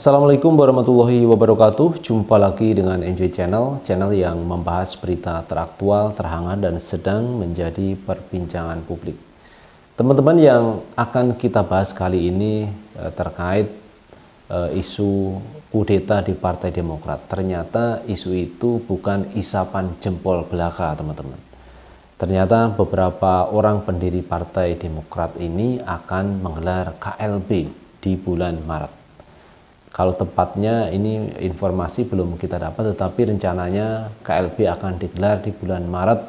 Assalamualaikum warahmatullahi wabarakatuh. Jumpa lagi dengan Enjoy Channel, channel yang membahas berita teraktual, terhangat dan sedang menjadi perbincangan publik. Teman-teman yang akan kita bahas kali ini eh, terkait eh, isu kudeta di Partai Demokrat. Ternyata isu itu bukan isapan jempol belaka, teman-teman. Ternyata beberapa orang pendiri Partai Demokrat ini akan menggelar KLB di bulan Maret. Kalau tepatnya ini informasi belum kita dapat, tetapi rencananya KLB akan digelar di bulan Maret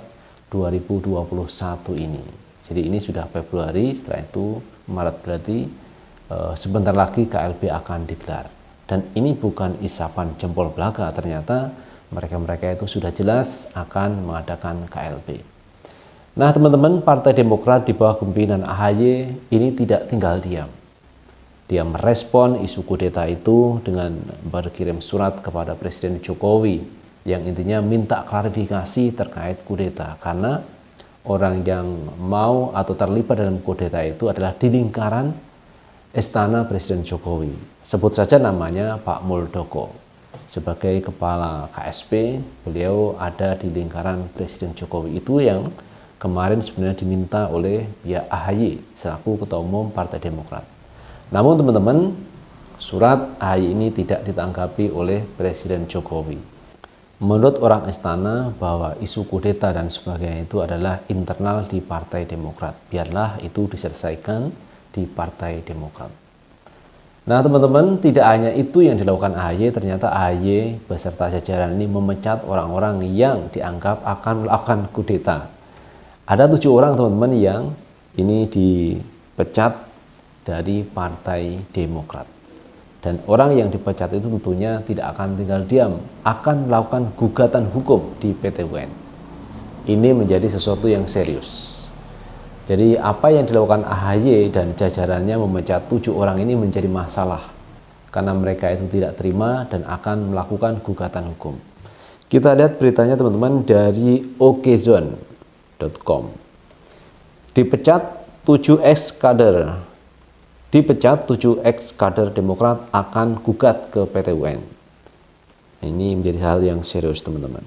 2021 ini. Jadi ini sudah Februari, setelah itu Maret berarti e, sebentar lagi KLB akan digelar. Dan ini bukan isapan jempol belaka, ternyata mereka-mereka itu sudah jelas akan mengadakan KLB. Nah teman-teman, Partai Demokrat di bawah kepemimpinan AHY ini tidak tinggal diam dia merespon isu kudeta itu dengan berkirim surat kepada Presiden Jokowi yang intinya minta klarifikasi terkait kudeta karena orang yang mau atau terlibat dalam kudeta itu adalah di lingkaran istana Presiden Jokowi. Sebut saja namanya Pak Muldoko. Sebagai kepala KSP, beliau ada di lingkaran Presiden Jokowi itu yang kemarin sebenarnya diminta oleh pihak AHY selaku Ketua Umum Partai Demokrat. Namun teman-teman, surat AHY ini tidak ditanggapi oleh Presiden Jokowi. Menurut orang istana bahwa isu kudeta dan sebagainya itu adalah internal di Partai Demokrat. Biarlah itu diselesaikan di Partai Demokrat. Nah teman-teman, tidak hanya itu yang dilakukan AHY, ternyata AHY beserta jajaran ini memecat orang-orang yang dianggap akan melakukan kudeta. Ada tujuh orang teman-teman yang ini dipecat dari Partai Demokrat. Dan orang yang dipecat itu tentunya tidak akan tinggal diam, akan melakukan gugatan hukum di PT UN. Ini menjadi sesuatu yang serius. Jadi apa yang dilakukan AHY dan jajarannya memecat tujuh orang ini menjadi masalah karena mereka itu tidak terima dan akan melakukan gugatan hukum. Kita lihat beritanya teman-teman dari okzone.com. Dipecat tujuh ex kader dipecat 7 ex kader Demokrat akan gugat ke PT UN. Ini menjadi hal yang serius teman-teman.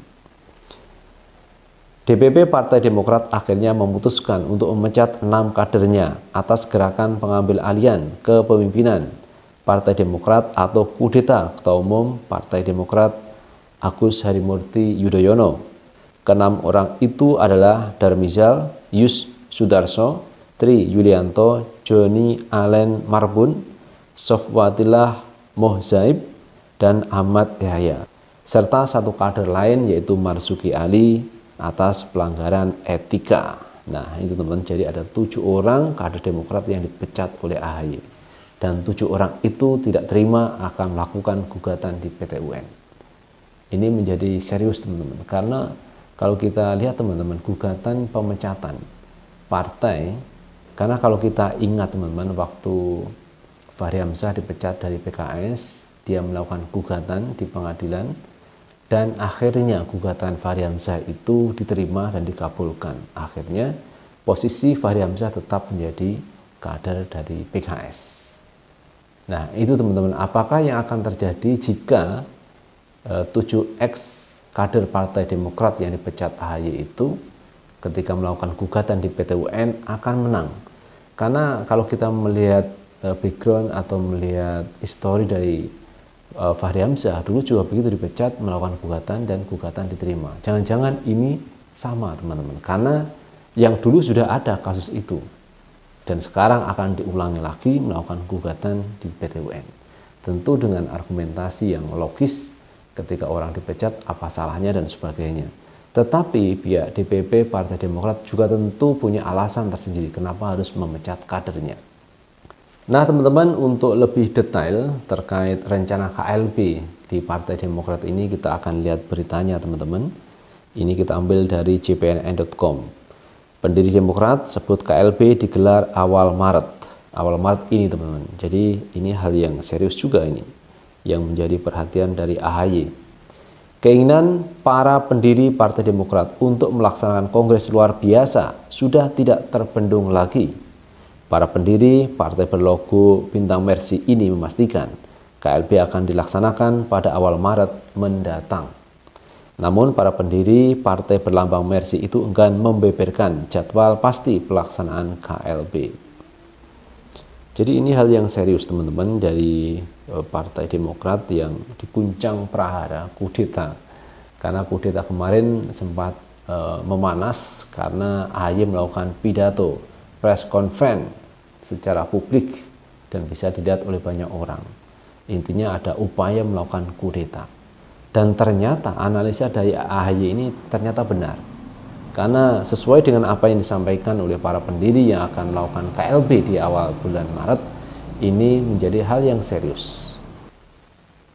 DPP Partai Demokrat akhirnya memutuskan untuk memecat enam kadernya atas gerakan pengambil alian kepemimpinan Partai Demokrat atau kudeta Ketua Umum Partai Demokrat Agus Harimurti Yudhoyono. Kenam orang itu adalah Darmizal, Yus Sudarso, Tri Yulianto, Joni Allen Marbun, Sofwatillah Mohzaib, dan Ahmad Yahya, serta satu kader lain yaitu Marzuki Ali atas pelanggaran etika. Nah, itu teman-teman, jadi ada tujuh orang kader Demokrat yang dipecat oleh AHY. Dan tujuh orang itu tidak terima akan melakukan gugatan di PT UN. Ini menjadi serius teman-teman, karena kalau kita lihat teman-teman, gugatan pemecatan partai karena kalau kita ingat teman-teman waktu Fahri Hamzah dipecat dari PKS, dia melakukan gugatan di pengadilan dan akhirnya gugatan Fahri Hamzah itu diterima dan dikabulkan. Akhirnya posisi Fahri Hamzah tetap menjadi kader dari PKS. Nah, itu teman-teman, apakah yang akan terjadi jika e, eh, 7X kader Partai Demokrat yang dipecat AHY itu ketika melakukan gugatan di PT UN akan menang. Karena kalau kita melihat e, background atau melihat histori dari e, Fahri Hamzah dulu juga begitu dipecat melakukan gugatan dan gugatan diterima. Jangan-jangan ini sama teman-teman karena yang dulu sudah ada kasus itu dan sekarang akan diulangi lagi melakukan gugatan di PTUN. Tentu dengan argumentasi yang logis ketika orang dipecat apa salahnya dan sebagainya. Tetapi pihak DPP Partai Demokrat juga tentu punya alasan tersendiri kenapa harus memecat kadernya. Nah teman-teman untuk lebih detail terkait rencana KLB di Partai Demokrat ini kita akan lihat beritanya teman-teman. Ini kita ambil dari cpnn.com. Pendiri Demokrat sebut KLB digelar awal Maret. Awal Maret ini teman-teman. Jadi ini hal yang serius juga ini yang menjadi perhatian dari AHY Keinginan para pendiri Partai Demokrat untuk melaksanakan kongres luar biasa sudah tidak terbendung lagi. Para pendiri partai berlogo Bintang Mersi ini memastikan KLB akan dilaksanakan pada awal Maret mendatang. Namun para pendiri partai berlambang Mersi itu enggan membeberkan jadwal pasti pelaksanaan KLB. Jadi ini hal yang serius teman-teman dari Eh, Partai Demokrat yang dikuncang prahara kudeta karena kudeta kemarin sempat e, memanas karena AHY melakukan pidato press conference secara publik dan bisa dilihat oleh banyak orang intinya ada upaya melakukan kudeta dan ternyata analisa dari AHY ini ternyata benar karena sesuai dengan apa yang disampaikan oleh para pendiri yang akan melakukan KLB di awal bulan Maret ini menjadi hal yang serius.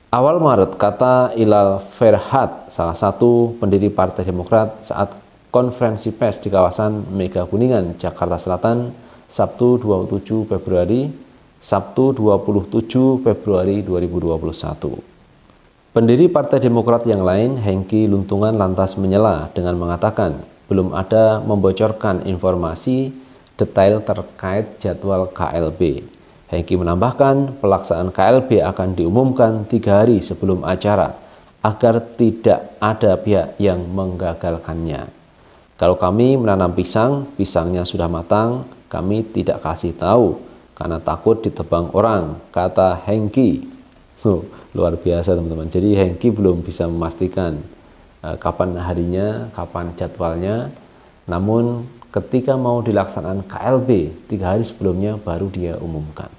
Awal Maret, kata Ilal Ferhat, salah satu pendiri Partai Demokrat saat konferensi pers di kawasan Mega Kuningan, Jakarta Selatan, Sabtu 27 Februari, Sabtu 27 Februari 2021. Pendiri Partai Demokrat yang lain, Hengki Luntungan lantas menyela dengan mengatakan belum ada membocorkan informasi detail terkait jadwal KLB. Hengki menambahkan, pelaksanaan KLB akan diumumkan tiga hari sebelum acara agar tidak ada pihak yang menggagalkannya. Kalau kami menanam pisang, pisangnya sudah matang, kami tidak kasih tahu karena takut ditebang orang, kata Hengki. Oh, luar biasa teman-teman. Jadi Hengki belum bisa memastikan uh, kapan harinya, kapan jadwalnya. Namun ketika mau dilaksanakan KLB, tiga hari sebelumnya baru dia umumkan.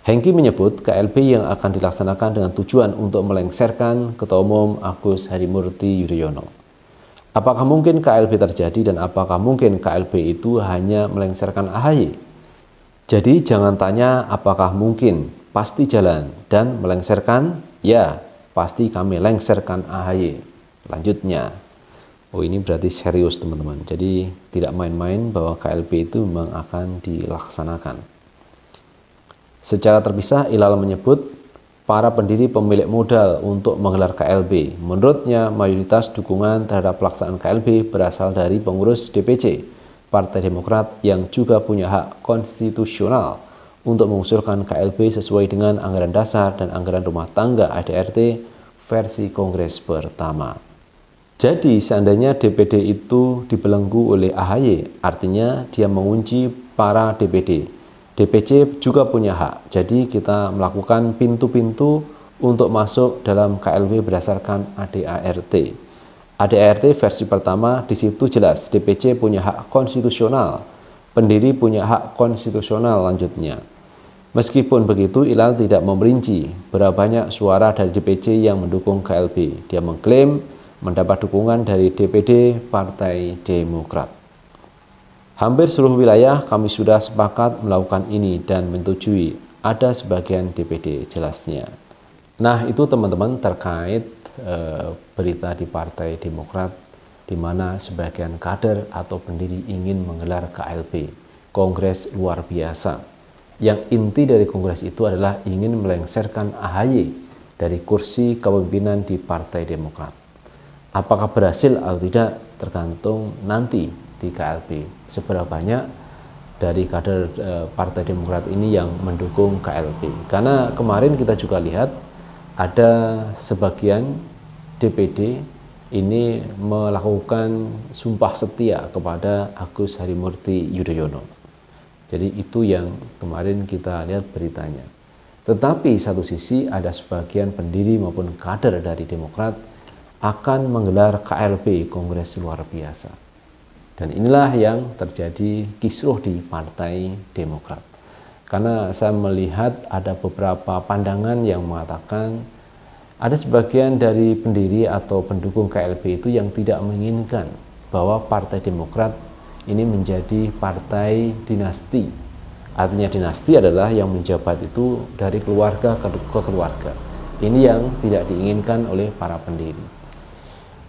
Hengki menyebut KLB yang akan dilaksanakan dengan tujuan untuk melengsarkan Ketua Umum Agus Harimurti Yudhoyono. Apakah mungkin KLB terjadi dan apakah mungkin KLB itu hanya melengsarkan AHY? Jadi jangan tanya apakah mungkin, pasti jalan dan melengsarkan, ya pasti kami lengserkan AHY. Lanjutnya, oh ini berarti serius teman-teman. Jadi tidak main-main bahwa KLB itu memang akan dilaksanakan. Secara terpisah, Ilal menyebut para pendiri pemilik modal untuk menggelar KLB. Menurutnya, mayoritas dukungan terhadap pelaksanaan KLB berasal dari pengurus DPC, Partai Demokrat yang juga punya hak konstitusional untuk mengusulkan KLB sesuai dengan anggaran dasar dan anggaran rumah tangga ADRT versi Kongres pertama. Jadi, seandainya DPD itu dibelenggu oleh AHY, artinya dia mengunci para DPD DPC juga punya hak. Jadi kita melakukan pintu-pintu untuk masuk dalam KLB berdasarkan ADART. ADART versi pertama di situ jelas DPC punya hak konstitusional. Pendiri punya hak konstitusional lanjutnya. Meskipun begitu, Ilal tidak memerinci berapa banyak suara dari DPC yang mendukung KLB. Dia mengklaim mendapat dukungan dari DPD Partai Demokrat. Hampir seluruh wilayah kami sudah sepakat melakukan ini dan menyetujui. Ada sebagian DPD jelasnya. Nah itu teman-teman terkait e, berita di Partai Demokrat di mana sebagian kader atau pendiri ingin menggelar KLB, Kongres Luar Biasa. Yang inti dari Kongres itu adalah ingin melengsarkan AHY dari kursi kepemimpinan di Partai Demokrat. Apakah berhasil atau tidak tergantung nanti di KLB. Seberapa banyak dari kader eh, Partai Demokrat ini yang mendukung KLB? Karena kemarin kita juga lihat ada sebagian DPD ini melakukan sumpah setia kepada Agus Harimurti Yudhoyono. Jadi itu yang kemarin kita lihat beritanya. Tetapi satu sisi ada sebagian pendiri maupun kader dari Demokrat akan menggelar KLB Kongres Luar Biasa. Dan inilah yang terjadi kisruh di Partai Demokrat. Karena saya melihat ada beberapa pandangan yang mengatakan ada sebagian dari pendiri atau pendukung KLB itu yang tidak menginginkan bahwa Partai Demokrat ini menjadi partai dinasti. Artinya dinasti adalah yang menjabat itu dari keluarga ke keluarga. Ini yang tidak diinginkan oleh para pendiri.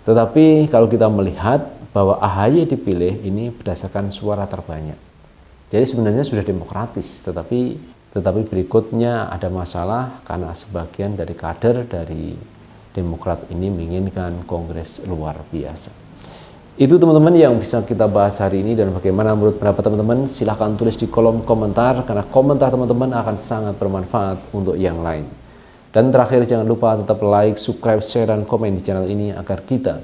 Tetapi kalau kita melihat bahwa AHY dipilih ini berdasarkan suara terbanyak. Jadi sebenarnya sudah demokratis, tetapi tetapi berikutnya ada masalah karena sebagian dari kader dari Demokrat ini menginginkan kongres luar biasa. Itu teman-teman yang bisa kita bahas hari ini dan bagaimana menurut pendapat teman-teman silahkan tulis di kolom komentar karena komentar teman-teman akan sangat bermanfaat untuk yang lain. Dan terakhir jangan lupa tetap like, subscribe, share, dan komen di channel ini agar kita